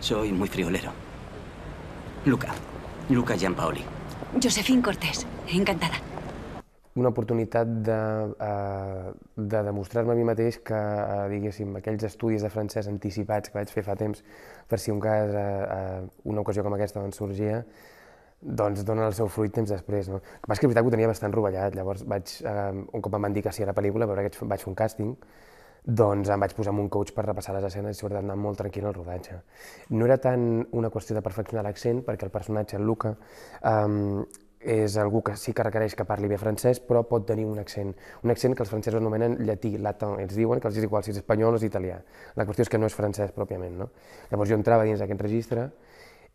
Soy muy friolero. Luca. Luca Giampaoli. Josefín Cortés. Encantada. Una oportunitat de, eh, de demostrar-me a mi mateix que, eh, diguéssim, aquells estudis de francès anticipats que vaig fer fa temps, per si un cas, eh, una ocasió com aquesta doncs, sorgia, doncs dona el seu fruit temps després. No? El que passa és que, veritat, ho tenia bastant rovellat, llavors vaig, eh, un cop em van dir que sí a la pel·lícula, veure que vaig fer un càsting, doncs em vaig posar amb un coach per repassar les escenes i sobretot anar molt tranquil al rodatge. No era tant una qüestió de perfeccionar l'accent, perquè el personatge, el Luca, um, és algú que sí que requereix que parli bé francès, però pot tenir un accent. Un accent que els francesos anomenen llatí, latin. Ells diuen que els és igual si és espanyol o és italià. La qüestió és que no és francès pròpiament, no? Llavors jo entrava dins d'aquest registre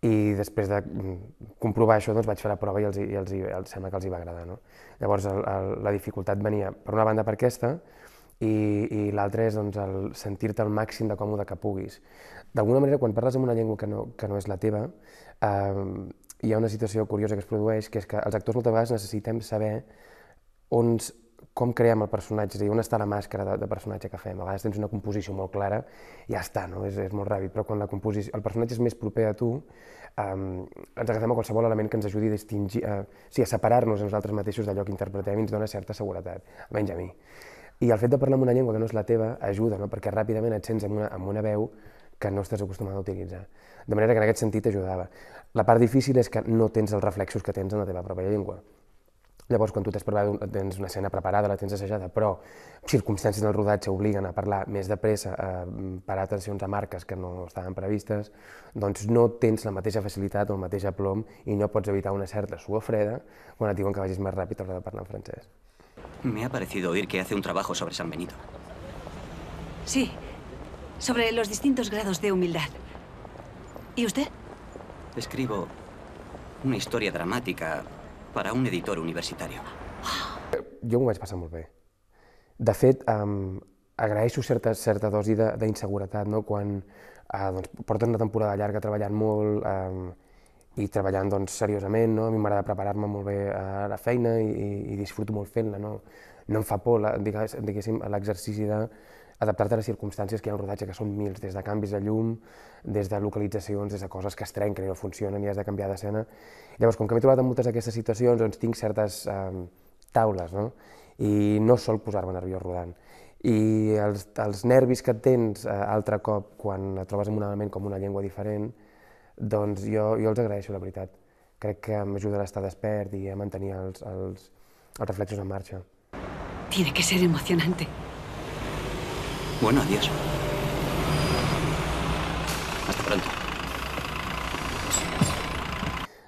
i després de mm, comprovar això doncs vaig fer la prova i els, i els, els, sembla que els hi va agradar. No? Llavors el, el, la dificultat venia, per una banda, per aquesta, i, i l'altre és doncs, el sentir-te el màxim de còmode que puguis. D'alguna manera, quan parles en una llengua que no, que no és la teva, eh, hi ha una situació curiosa que es produeix, que és que els actors moltes vegades necessitem saber on, com creem el personatge, és a dir, on està la màscara de, de personatge que fem. A vegades tens una composició molt clara i ja està, no? és, és molt ràpid, però quan la composició, el personatge és més proper a tu, eh, ens agafem a qualsevol element que ens ajudi a distingir, eh, sí, a separar-nos a nosaltres mateixos d'allò que interpretem i ens dona certa seguretat, almenys a mi. I el fet de parlar en una llengua que no és la teva ajuda, no? perquè ràpidament et sents amb una, amb una veu que no estàs acostumat a utilitzar. De manera que en aquest sentit ajudava. La part difícil és que no tens els reflexos que tens en la teva pròpia llengua. Llavors, quan tu t'has preparat, tens una escena preparada, la tens assajada, però circumstàncies del rodatge obliguen a parlar més de pressa, a eh, parar atencions a marques que no estaven previstes, doncs no tens la mateixa facilitat o el mateix aplom i no pots evitar una certa sua freda quan et diuen que vagis més ràpid a l'hora de parlar en francès. Me ha parecido oír que hace un trabajo sobre San Benito. Sí, sobre los distintos grados de humildad. ¿Y usted? Escribo una historia dramática para un editor universitario. Jo m'ho vaig passar molt bé. De fet, um, agraeixo certa, certa dosi d'inseguretat no? quan uh, doncs, porten una temporada llarga treballant molt, um, i treballant doncs, seriosament, no? a mi m'agrada preparar-me molt bé a eh, la feina i, i, i disfruto molt fent-la. No? no em fa por, la, digués, diguéssim, l'exercici d'adaptar-te a les circumstàncies que hi ha al rodatge, que són mils, des de canvis de llum, des de localitzacions, des de coses que es trenquen i no funcionen i has de canviar d'escena. Llavors, com que m'he trobat en moltes d'aquestes situacions, doncs tinc certes eh, taules, no? i no sol posar-me nerviós rodant. I els, els nervis que tens eh, altre cop quan et trobes en un element com una llengua diferent, doncs jo, jo els agraeixo, la veritat. Crec que m'ajuden a estar despert i a mantenir els, els, els reflexos en marxa. Tiene que ser emocionante. Bueno, adiós. Hasta pronto.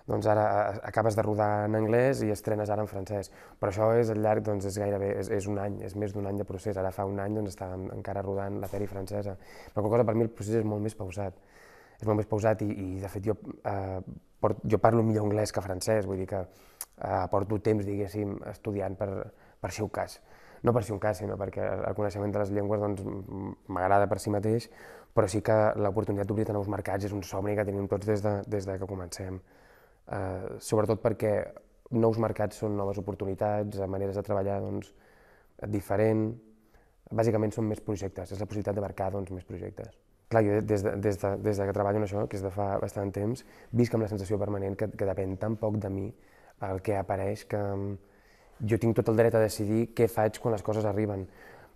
Doncs ara acabes de rodar en anglès i estrenes ara en francès. Però això és al llarg, doncs és gairebé, és, és un any, és més d'un any de procés. Ara fa un any doncs estàvem encara rodant la peli francesa. Però qualsevol cosa, per mi el procés és molt més pausat és molt més pausat i, i de fet, jo, eh, port, jo parlo millor anglès que francès, vull dir que eh, porto temps, diguéssim, estudiant per, per ser un cas. No per ser un cas, sinó perquè el coneixement de les llengües doncs, m'agrada per si mateix, però sí que l'oportunitat d'obrir nous mercats és un somni que tenim tots des de, des de que comencem. Eh, sobretot perquè nous mercats són noves oportunitats, maneres de treballar doncs, diferent, bàsicament són més projectes, és la possibilitat d'abarcar doncs, més projectes. Clar, jo des de, des de, des de que treballo en això, que és de fa bastant temps, visc amb la sensació permanent que, que depèn tan poc de mi el que apareix que mm, jo tinc tot el dret a decidir què faig quan les coses arriben.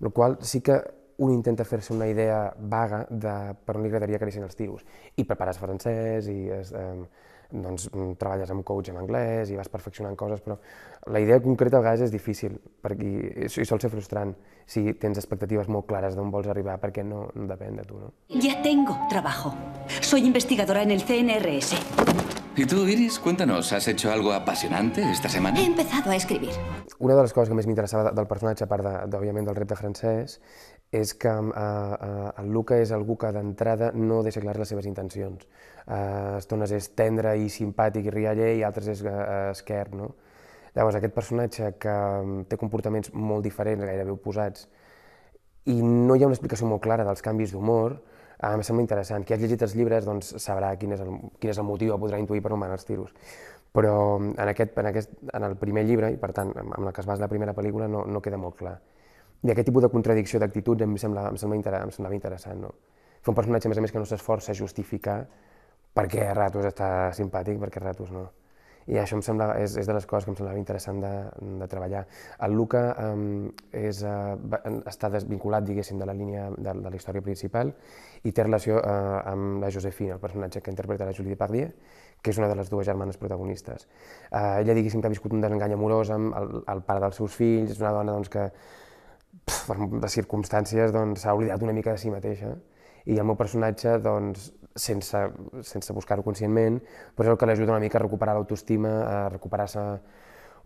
El qual sí que un intenta fer-se una idea vaga de per on li agradaria que anessin els tiros. I preparar-se francès, i es, eh, doncs, mm, treballes amb coach en anglès i vas perfeccionant coses, però la idea concreta a vegades és difícil perquè, i sol ser frustrant si tens expectatives molt clares d'on vols arribar perquè no, no depèn de tu. No? Ya tengo trabajo. Soy investigadora en el CNRS. ¿Y tú, Iris? Cuéntanos, ¿has hecho algo apasionante esta semana? He empezado a escribir. Una de les coses que més m'interessava del personatge, a part, d'òbviament, de, del repte francès, és que uh, uh, el Luca és algú que d'entrada no deixa clares les seves intencions. Uh, estones és tendre i simpàtic i rialler i altres és uh, esquerp, no? Llavors, aquest personatge que um, té comportaments molt diferents, gairebé oposats, i no hi ha una explicació molt clara dels canvis d'humor, eh, em sembla interessant. Qui ha llegit els llibres doncs, sabrà quin és, el, quin és el motiu o podrà intuir per on van els tiros. Però en, aquest, en, aquest, en el primer llibre, i per tant amb el que es basa la primera pel·lícula, no, no queda molt clar. I aquest tipus de contradicció d'actituds em, sembla, em, sembla inter... em semblava interessant. No? Fer un personatge, a més a més, que no s'esforça a justificar perquè a ratos està simpàtic, perquè a ratos no. I això em sembla, és, és de les coses que em semblava interessant de, de treballar. El Luca um, és, uh, està desvinculat, diguéssim, de la línia de, de la història principal i té relació uh, amb la Josefina, el personatge que interpreta la Julie Depardieu, que és una de les dues germanes protagonistes. Uh, ella, diguéssim, que ha viscut un desengany amorós amb el, el pare dels seus fills, és una dona doncs, que, pff, per les circumstàncies, doncs, s'ha doncs, oblidat una mica de si mateixa, i el meu personatge doncs, sense, sense buscar-ho conscientment, però és el que l'ajuda una mica a recuperar l'autoestima, a recuperar-se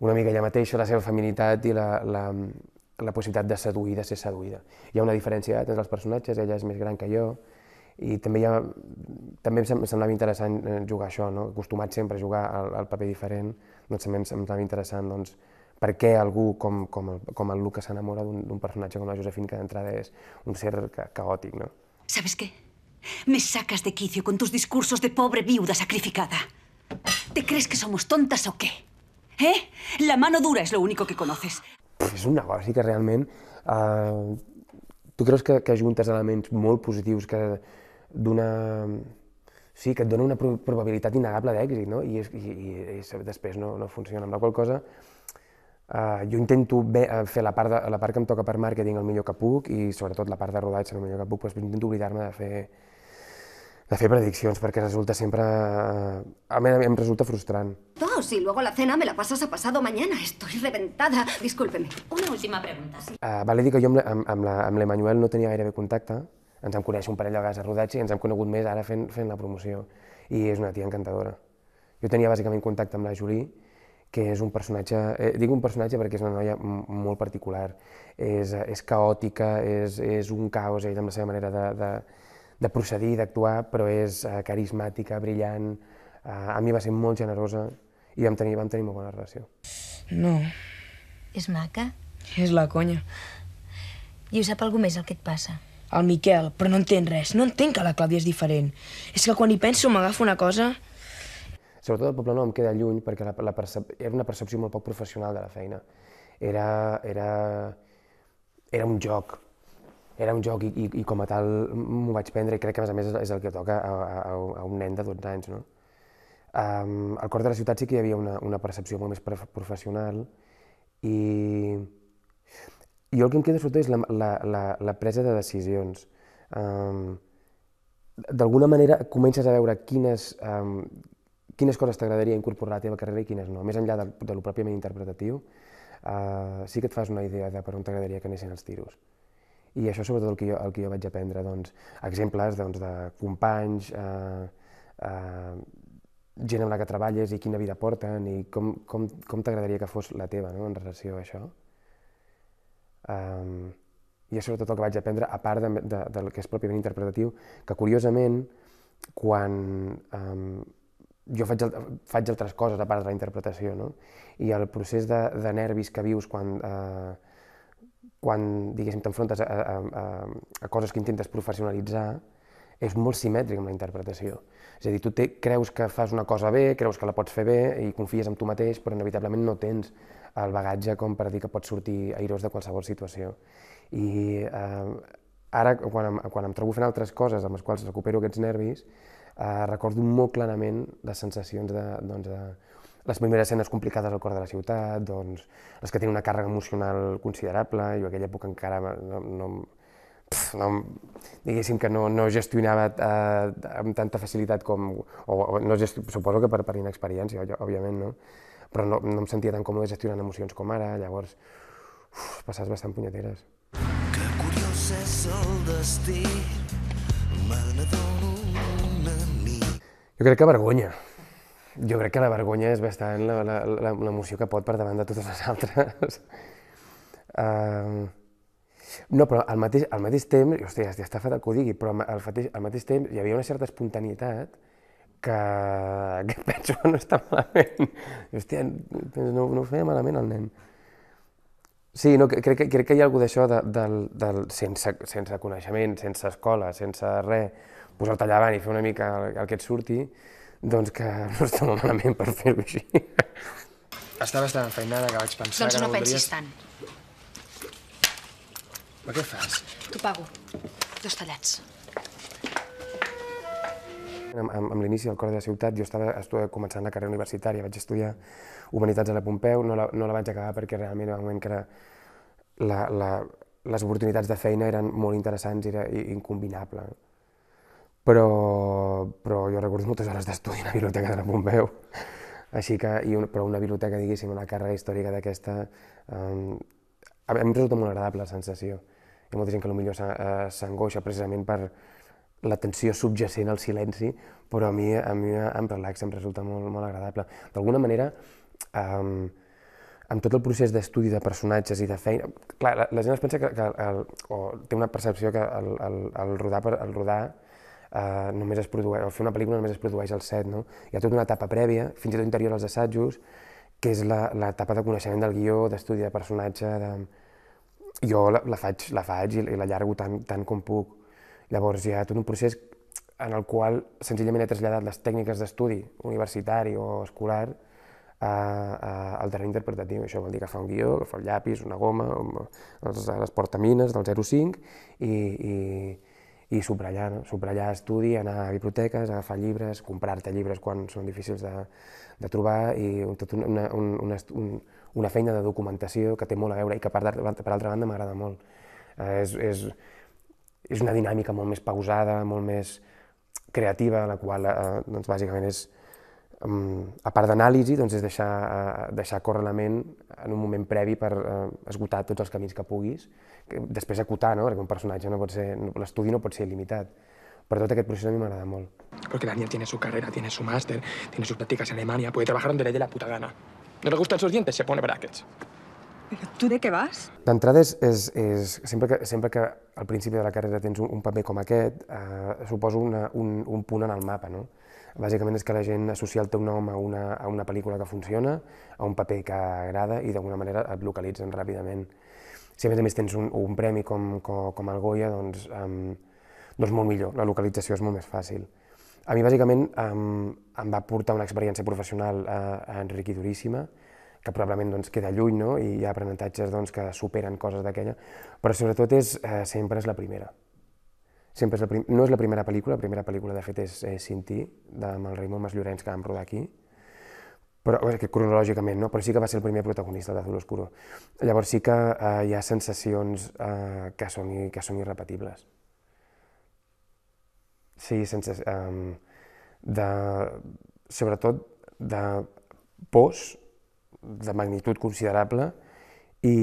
una mica ella mateixa, la seva feminitat i la, la, la possibilitat de seduir, de ser seduïda. Hi ha una diferència entre els personatges, ella és més gran que jo, i també, ha, també em semblava interessant eh, jugar això, no? acostumat sempre a jugar al, al paper diferent, doncs també em semblava interessant doncs, per què algú com, com, el, com el Lucas s'enamora d'un personatge com la Josefina, que d'entrada és un ser ca caòtic. No? Sabes què? Me sacas de quicio con tus discursos de pobre viuda sacrificada. ¿Te crees que somos tontas o qué? ¿Eh? La mano dura es lo único que conoces. És una cosa, sí que realment... Uh, tu creus que, que juntes elements molt positius que d'una... Sí, que et dona una probabilitat innegable d'èxit, no? I, i, i, i després no, no funciona. Amb la qual cosa, Uh, jo intento bé, uh, fer la part, de, la part que em toca per màrqueting el millor que puc i sobretot la part de rodatge el millor que puc, però doncs intento oblidar-me de fer de fer prediccions, perquè resulta sempre... A mi em resulta frustrant. Dos, y luego la cena me la pasas a pasado mañana. Estoy reventada. Discúlpeme. Una última pregunta, sí. Uh, ah, vale dir que jo amb, amb, amb, la, amb l'Emmanuel no tenia gairebé contacte. Ens hem conegut un parell de vegades a rodatge i ens hem conegut més ara fent, fent la promoció. I és una tia encantadora. Jo tenia bàsicament contacte amb la Julie, que és un personatge... Eh, dic un personatge perquè és una noia molt particular. És, eh, és caòtica, és, és un caos ella amb la seva manera de, de de procedir, d'actuar, però és eh, carismàtica, brillant, eh, a mi va ser molt generosa i vam tenir, vam tenir molt bona relació. No. És maca? És la conya. I ho sap algú més el que et passa? El Miquel, però no entén res. No entenc que la Clàudia és diferent. És que quan hi penso m'agafo una cosa... Sobretot el poble no em queda lluny perquè la, la percep... era una percepció molt poc professional de la feina. Era, era, era un joc, era un joc i, i, i com a tal m'ho vaig prendre i crec que a més a més és el que toca a, a, a un nen de 12 anys. No? Um, al cor de la ciutat sí que hi havia una, una percepció molt més professional i jo el que em queda sobretot és la, la, la, la presa de decisions. Um, D'alguna manera comences a veure quines, um, quines coses t'agradaria incorporar a la teva carrera i quines no, més enllà de, de lo pròpiament interpretatiu, uh, sí que et fas una idea de per on t'agradaria que anessin els tiros. I això és sobretot el que jo, el que jo vaig aprendre, doncs, exemples doncs, de companys, eh, eh, gent amb la que treballes i quina vida porten i com, com, com t'agradaria que fos la teva no? en relació a això. Um, I és sobretot el que vaig aprendre, a part de, de, del que és pròpiament interpretatiu, que curiosament, quan um, jo faig, faig altres coses a part de la interpretació, no? i el procés de, de nervis que vius quan eh, uh, quan, t'enfrontes a, a, a, a coses que intentes professionalitzar, és molt simètric amb la interpretació. És a dir, tu te, creus que fas una cosa bé, creus que la pots fer bé i confies en tu mateix, però inevitablement no tens el bagatge com per dir que pots sortir airós de qualsevol situació. I eh, ara, quan, em, quan em trobo fent altres coses amb les quals recupero aquests nervis, eh, recordo molt clarament les sensacions de, doncs, de les primeres escenes complicades al cor de la ciutat, doncs, les que tenen una càrrega emocional considerable, jo en aquella època encara no, no, no diguéssim que no, no gestionava eh, amb tanta facilitat com... O, o no gest... suposo que per, per inexperiència, jo, òbviament, no? Però no, no em sentia tan còmode gestionant emocions com ara, llavors uf, passats bastant punyeteres. Que curiós és el destí, me n'adono una nit. Jo crec que vergonya, jo crec que la vergonya és bastant l'emoció que pot per davant de totes les altres. uh, no, però al mateix, al mateix temps, hòstia, ja està fatal que ho digui, però al mateix, al mateix temps hi havia una certa espontaneïtat que, que penso que no està malament. Hòstia, no, no ho feia malament el nen. Sí, no, crec, que, crec que hi ha alguna d'això de, del, del, sense, sense coneixement, sense escola, sense res, posar-te allà i fer una mica el, el que et surti, doncs que no està molt malament per fer-ho així. Estava bastant enfeinada que vaig pensar doncs que no, no pensis tant. Però què fas? T'ho pago. Dos tallats. Amb, amb, amb l'inici del Cor de la Ciutat jo estava estudiant, començant la carrera universitària, vaig estudiar Humanitats a la Pompeu, no la, no la vaig acabar perquè realment era un moment que era la, la, les oportunitats de feina eren molt interessants i era incombinable però, però jo recordo moltes hores d'estudi a la biblioteca de la Pompeu. Així que, i un, però una biblioteca, diguéssim, una càrrega històrica d'aquesta, um, a mi em resulta molt agradable la sensació. Hi ha molta gent que potser eh, s'angoixa precisament per la tensió subjacent al silenci, però a mi, a mi em relaxa, em resulta molt, molt agradable. D'alguna manera, um, amb tot el procés d'estudi de personatges i de feina... Clar, la, la gent es pensa que, que el, o té una percepció que el, el, el rodar, per, el rodar eh, només es produeix, o fer una pel·lícula només es produeix al set, no? Hi ha tota una etapa prèvia, fins i tot interior als assajos, que és l'etapa de coneixement del guió, d'estudi de personatge, de... jo la, la, faig, la faig i, i la tant, tant com puc. Llavors hi ha tot un procés en el qual senzillament he traslladat les tècniques d'estudi universitari o escolar a, eh, a, eh, al terreny interpretatiu. Això vol dir que fa un guió, fa un llapis, una goma, les, les portamines del 05 i, i, i subratllar, no? subratllar estudi, anar a biblioteques, agafar llibres, comprar-te llibres quan són difícils de, de trobar i tot una, un, una, un, una feina de documentació que té molt a veure i que per, per altra banda m'agrada molt. Eh, és, és, és una dinàmica molt més pausada, molt més creativa, la qual eh, doncs bàsicament és, a part d'anàlisi, doncs és deixar, deixar córrer la ment en un moment previ per eh, esgotar tots els camins que puguis, després acotar, no? perquè un personatge no pot ser, l'estudi no pot ser limitat. Per tot aquest procés a mi m'agrada molt. Porque Daniel tiene su carrera, tiene su máster, tiene sus prácticas en Alemania, puede trabajar donde le dé la puta gana. No le gustan sus dientes, se pone brackets. Però tu de què vas? D'entrada és, és, és sempre, que, sempre que al principi de la carrera tens un, un paper com aquest, eh, suposo una, un, un punt en el mapa, no? Bàsicament és que la gent associa el teu nom a una, a una pel·lícula que funciona, a un paper que agrada i d'alguna manera et localitzen ràpidament. Si a més a més tens un, un premi com, com, com el Goya, doncs, um, doncs molt millor, la localització és molt més fàcil. A mi bàsicament um, em va portar una experiència professional uh, eh, enriquidoríssima, que probablement doncs, queda lluny no? i hi ha aprenentatges doncs, que superen coses d'aquella, però sobretot és, eh, sempre és la primera. Sempre és la prim... No és la primera pel·lícula, la primera pel·lícula de fet és eh, Cinti, de, amb el Raimon Mas Llorenç, que vam rodar aquí, però que cronològicament, no? però sí que va ser el primer protagonista de Azul Oscuro. Llavors sí que eh, hi ha sensacions eh, que, són, que són irrepetibles. Sí, sense... Eh, de, sobretot de pors de magnitud considerable i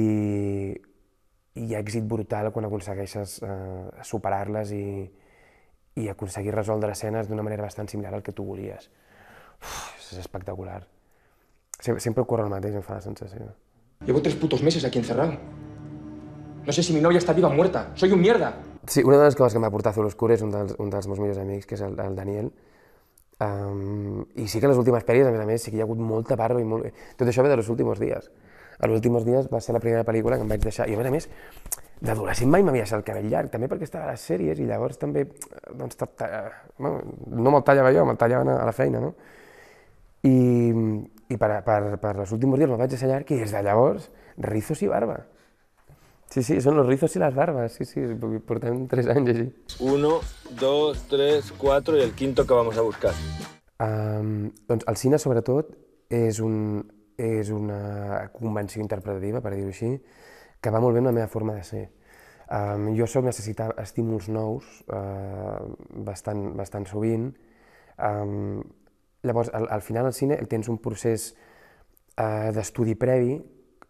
i hi ha èxit brutal quan aconsegueixes eh, superar-les i, i aconseguir resoldre escenes d'una manera bastant similar al que tu volies. Uf, és espectacular. Sempre, sempre ocorre el mateix, em fa la sensació. Llevo tres putos meses aquí encerrado. No sé si mi novia está viva o muerta. Soy un mierda. Sí, una de les coses que m'ha portat a Oscura és un dels, un dels meus millors amics, que és el, el Daniel, Um, I sí que les últimes pèries, a més a més, sí que hi ha hagut molta barba i molt... Tot això ve los últims dies els últims dies va ser la primera pel·lícula que em vaig deixar, i a més a més, d'adolescent mai m'havia deixat el cabell llarg, també perquè estava a les sèries i llavors també, doncs, eh, no me'l tallava jo, me'l tallaven a la feina, no? I, i per, per, per els últims dies me'l vaig deixar llarg i des de llavors, rizos i barba. Sí, sí, són los rizos i las barbas, sí, sí, portem tres anys així. Uno, dos, tres, cuatro i el quinto que vamos a buscar. Um, doncs el cine, sobretot, és un, és una convenció interpretativa, per dir-ho així, que va molt bé amb la meva forma de ser. Um, jo sóc necessitar estímuls nous uh, bastant, bastant sovint. Um, llavors, al, al final al cine tens un procés uh, d'estudi previ,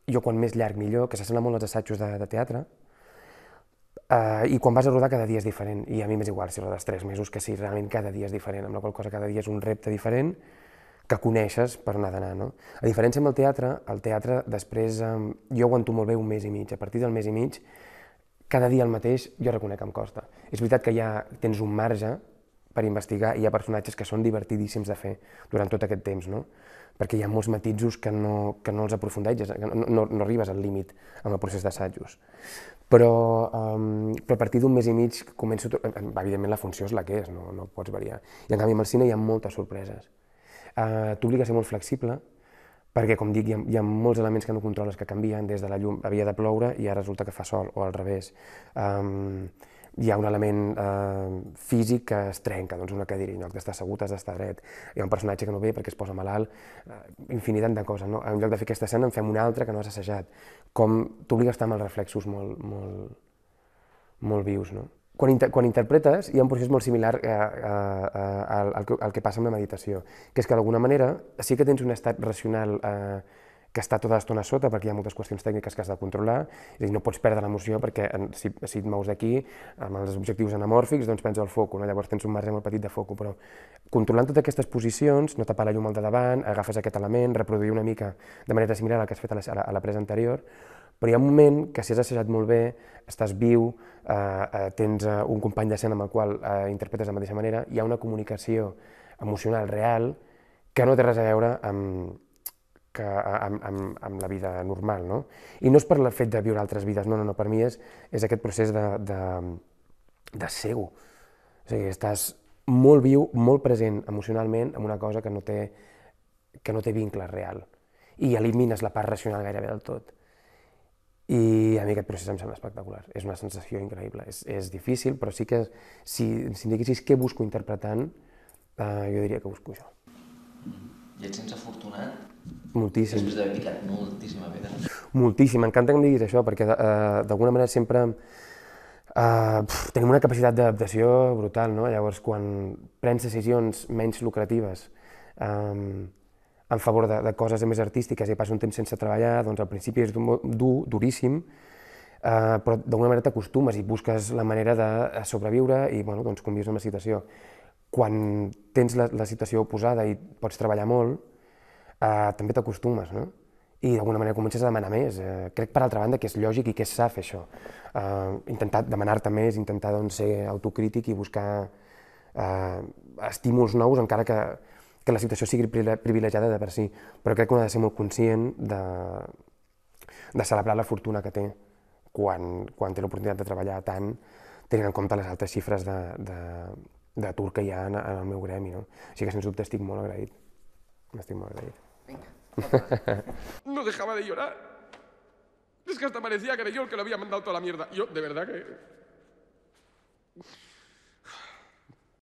jo quan més llarg millor, que s'assembla molt als assajos de, de teatre, uh, i quan vas a rodar cada dia és diferent, i a mi m'és igual si rodes tres mesos que si realment cada dia és diferent, amb la qual cosa cada dia és un repte diferent, que coneixes per anar d'anar, no? A diferència amb el teatre, el teatre després, eh, jo aguanto molt bé un mes i mig, a partir del mes i mig, cada dia el mateix, jo reconec que em costa. És veritat que ja tens un marge per investigar i hi ha personatges que són divertidíssims de fer durant tot aquest temps, no? Perquè hi ha molts matisos que no, que no els aprofundeixes, que no, no, no arribes al límit amb el procés d'assajos. Però, um, però a partir d'un mes i mig començo... Evidentment la funció és la que és, no, no pots variar. I en canvi amb el cine hi ha moltes sorpreses eh, t'obliga a ser molt flexible, perquè, com dic, hi ha, hi ha molts elements que no controles, que canvien des de la llum, havia de ploure i ara resulta que fa sol, o al revés. Um, hi ha un element uh, físic que es trenca, doncs una cadira, en lloc d'estar assegut has d'estar dret, hi ha un personatge que no ve perquè es posa malalt, uh, infinitat de coses, no? en lloc de fer aquesta escena en fem una altra que no has assajat, com t'obliga a estar amb els reflexos molt, molt, molt vius. No? quan, inter quan interpretes hi ha un procés molt similar eh, eh, eh, al, al, que, al que passa amb la meditació, que és que d'alguna manera sí que tens un estat racional eh, que està tota l'estona sota, perquè hi ha moltes qüestions tècniques que has de controlar, és a dir, no pots perdre l'emoció perquè en, si, si et mous d'aquí, amb els objectius anamòrfics, doncs pensa el foco, no? llavors tens un marge molt petit de foco, però controlant totes aquestes posicions, no tapar la llum al de davant, agafes aquest element, reproduir una mica de manera similar al que has fet a la, a la presa anterior, però hi ha un moment que si has assajat molt bé, estàs viu, eh, eh, tens eh, un company d'escena amb el qual eh, interpretes de la mateixa manera, hi ha una comunicació emocional real que no té res a veure amb, que, amb, amb, amb la vida normal. No? I no és per el fet de viure altres vides, no, no, no, per mi és, és aquest procés de, de, de cego. O sigui, estàs molt viu, molt present emocionalment amb una cosa que no té, que no té vincle real i elimines la part racional gairebé del tot. I a mi aquest procés em sembla espectacular, és una sensació increïble. És, és difícil, però sí que si, si em diguessis què busco interpretant, eh, jo diria que busco això. I et sents afortunat? Moltíssim. Després d'haver picat moltíssima pedra. Moltíssim, m'encanta que em diguis això, perquè eh, d'alguna manera sempre Uh, pf, tenim una capacitat d'adaptació brutal, no? Llavors, quan prens decisions menys lucratives, um, en favor de, de coses més artístiques i passa un temps sense treballar, doncs al principi és dur, dur duríssim, eh, però d'alguna manera t'acostumes i busques la manera de sobreviure i bueno, doncs convius amb la situació. Quan tens la, la situació oposada i pots treballar molt, eh, també t'acostumes, no? i d'alguna manera comences a demanar més. Eh, crec, per altra banda, que és lògic i que és sa fer això. Eh, intentar demanar-te més, intentar doncs, ser autocrític i buscar eh, estímuls nous, encara que que la situació sigui privilegiada de per si, però crec que un ha de ser molt conscient de, de celebrar la fortuna que té quan, quan té l'oportunitat de treballar tant, tenint en compte les altres xifres de, de, d'atur que hi ha en, en el meu gremi. No? Així que, sens dubte, estic molt agraït. Estic molt agraït. Vinga. no dejaba de llorar. Es que hasta parecía que era yo el que lo había mandado toda la mierda. Yo, de verdad que...